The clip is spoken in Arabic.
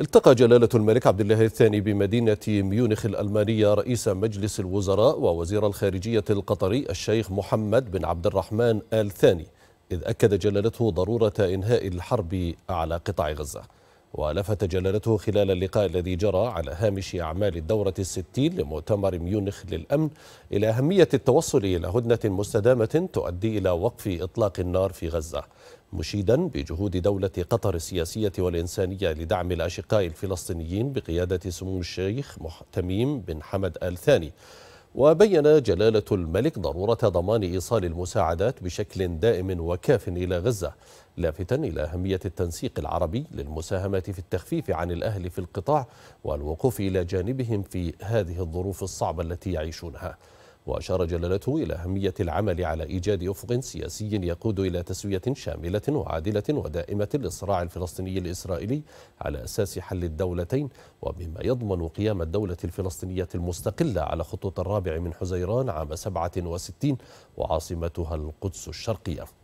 التقى جلالة الملك عبد الله الثاني بمدينة ميونخ الألمانية رئيس مجلس الوزراء ووزير الخارجية القطري الشيخ محمد بن عبد الرحمن آل ثاني إذ أكد جلالته ضرورة إنهاء الحرب على قطاع غزة ولفت جلالته خلال اللقاء الذي جرى على هامش أعمال الدورة الستين لمؤتمر ميونخ للأمن إلى أهمية التوصل إلى هدنة مستدامة تؤدي إلى وقف إطلاق النار في غزة مشيدا بجهود دولة قطر السياسية والإنسانية لدعم الأشقاء الفلسطينيين بقيادة سمو الشيخ تميم بن حمد آل ثاني وبين جلالة الملك ضرورة ضمان إيصال المساعدات بشكل دائم وكاف إلى غزة لافتا إلى أهمية التنسيق العربي للمساهمة في التخفيف عن الأهل في القطاع والوقوف إلى جانبهم في هذه الظروف الصعبة التي يعيشونها وأشار جلالته إلى أهمية العمل على إيجاد أفق سياسي يقود إلى تسوية شاملة وعادلة ودائمة للصراع الفلسطيني الإسرائيلي على أساس حل الدولتين وبما يضمن قيام الدولة الفلسطينية المستقلة على خطوط الرابع من حزيران عام 67 وعاصمتها القدس الشرقية